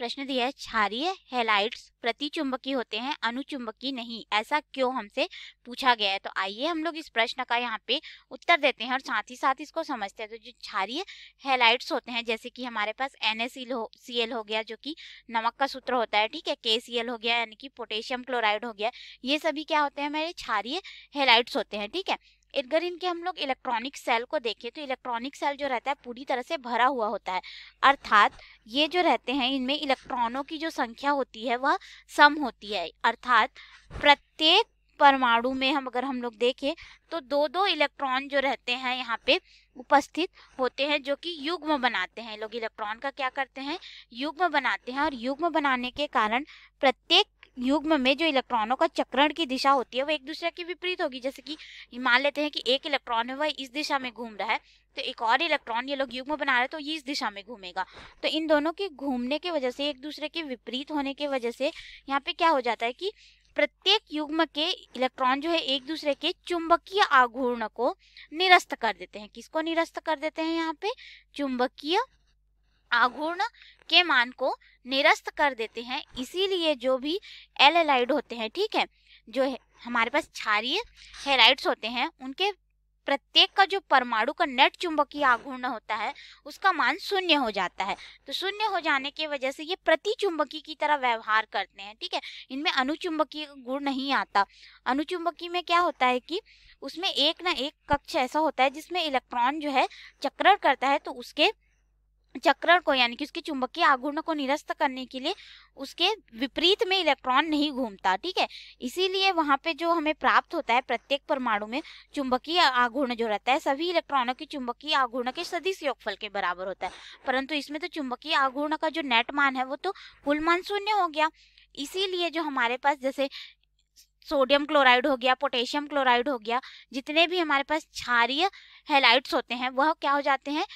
प्रश्न दिया है क्षारीय हेलाइट्स प्रतिचुंबकीय होते हैं अनुचुंबकीय नहीं ऐसा क्यों हमसे पूछा गया है तो आइए हम लोग इस प्रश्न का यहाँ पे उत्तर देते हैं और साथ ही साथ इसको समझते हैं तो जो क्षारिय हेलाइट्स होते हैं जैसे कि हमारे पास एन हो सी हो गया जो कि नमक का सूत्र होता है ठीक है के हो गया यानी कि पोटेशियम क्लोराइड हो गया ये सभी क्या होते हैं हमारे क्षारिय हेलाइट्स होते हैं ठीक है एडगरिन इनके हम लोग इलेक्ट्रॉनिक सेल को देखें तो इलेक्ट्रॉनिक सेल जो रहता है पूरी तरह से भरा हुआ होता है अर्थात ये जो रहते हैं इनमें इलेक्ट्रॉनों की जो संख्या होती है वह सम होती है अर्थात प्रत्येक परमाणु में हम अगर हम लोग देखें तो दो दो इलेक्ट्रॉन जो रहते हैं यहाँ पे उपस्थित होते हैं जो कि युग्म बनाते हैं लोग इलेक्ट्रॉन का क्या करते हैं युग्म बनाते हैं और युग्म बनाने के कारण प्रत्येक युग्म में जो इलेक्ट्रॉनों का चक्रण की दिशा होती है वो एक दूसरे के विपरीत होगी जैसे कि मान लेते हैं कि एक इलेक्ट्रॉन है वह इस दिशा में घूम रहा है तो एक और इलेक्ट्रॉन ये लोग युग्म बना रहे तो ये इस दिशा में घूमेगा तो इन दोनों के घूमने की वजह से एक दूसरे के विपरीत होने की वजह से यहाँ पे क्या हो जाता है कि प्रत्येक युग्म के इलेक्ट्रॉन जो है एक दूसरे के चुंबकीय आघूर्ण को निरस्त कर देते हैं किसको निरस्त कर देते हैं यहाँ पे चुंबकीय आघूर्ण के मान को निरस्त कर देते हैं इसीलिए जो भी एल एलाइड होते हैं ठीक है जो है, हमारे पास क्षारिय हेराइड्स होते हैं उनके प्रत्येक का जो परमाणु का नेट चुंबकीय आघूर्ण होता है उसका मान शून्य हो जाता है तो शून्य हो जाने की वजह से ये प्रति चुंबकीय की तरह व्यवहार करते हैं ठीक है इनमें अनुचुंबकीय गुण नहीं आता अनुचुंबकीय में क्या होता है कि उसमें एक ना एक कक्ष ऐसा होता है जिसमें इलेक्ट्रॉन जो है चक्रण करता है तो उसके चक्रण को यानी कि उसके चुंबकीय आघूर्ण को निरस्त करने के लिए उसके विपरीत में इलेक्ट्रॉन नहीं घूमता ठीक है इसीलिए वहां पे जो हमें प्राप्त होता है प्रत्येक परमाणु में चुंबकीय आघूर्ण जो रहता है सभी इलेक्ट्रॉनों के चुंबकीय आघूर्ण के सदिश योगफल के बराबर होता है परंतु इसमें तो चुंबकीय आघूर्ण का जो नेट मान है वो तो कुल मान शून्य हो गया इसीलिए जो हमारे पास जैसे सोडियम क्लोराइड हो गया पोटेशियम क्लोराइड हो गया जितने भी हमारे पास क्षारीय हेलाइट्स होते हैं वह क्या हो जाते हैं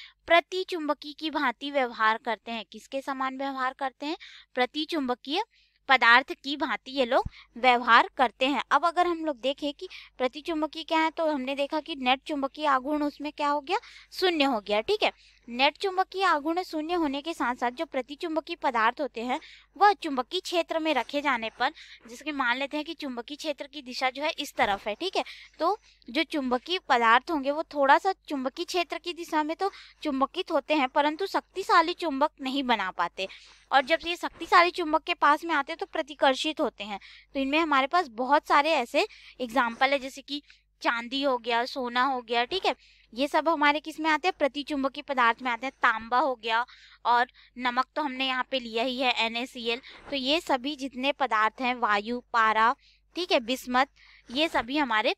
चुंबकीय की भांति व्यवहार करते हैं किसके समान व्यवहार करते हैं चुंबकीय पदार्थ की भांति ये लोग व्यवहार करते हैं अब अगर हम लोग देखें कि प्रतिचुंबकीय क्या है तो हमने देखा कि नेट चुंबकीय आघूर्ण उसमें क्या हो गया शून्य हो गया ठीक है नेट चुंबकीय आघूर्ण शून्य होने के साथ साथ जो प्रतिचुंबकीय पदार्थ होते हैं वह चुंबकीय क्षेत्र में रखे जाने पर जिसके मान लेते हैं कि चुंबकीय क्षेत्र की दिशा जो है इस तरफ है ठीक है तो जो चुंबकीय पदार्थ होंगे वो थोड़ा सा चुंबकीय क्षेत्र की दिशा में तो चुंबकित होते हैं परंतु शक्तिशाली चुंबक नहीं बना पाते और जब ये शक्तिशाली चुंबक के पास में आते हैं तो प्रतिकर्षित होते हैं तो इनमें हमारे पास बहुत सारे ऐसे एग्जाम्पल है जैसे कि चांदी हो गया सोना हो गया ठीक है ये सब हमारे किस में आते हैं प्रतिचुंबकीय पदार्थ में आते हैं तांबा हो गया और नमक तो हमने यहाँ पे लिया ही है एन तो ये सभी जितने पदार्थ हैं वायु पारा ठीक है बिस्मत ये सभी हमारे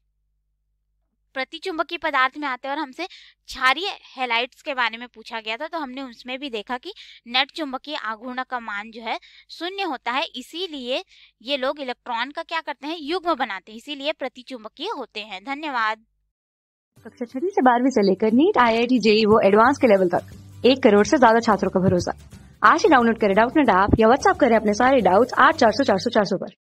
प्रतिचुंबकीय पदार्थ में आते हैं और हमसे क्षारीय हेलाइट्स के बारे में पूछा गया था तो हमने उसमें भी देखा कि नेट चुंबकीय आघूर्ण का मान जो है शून्य होता है इसीलिए ये लोग इलेक्ट्रॉन का क्या करते हैं युग्म बनाते हैं इसीलिए प्रतिचुंबकीय होते हैं धन्यवाद कक्षा छठी से बारहवीं से लेकर NEET I I T JEE वो एडवांस के लेवल तक एक करोड़ से ज्यादा छात्रों का भरोसा आज ही डाउनलोड करें डाउट नेट ऐप या व्हाट्सअप करें अपने सारे डाउट्स आठ चार सौ चार सौ चार सौ पर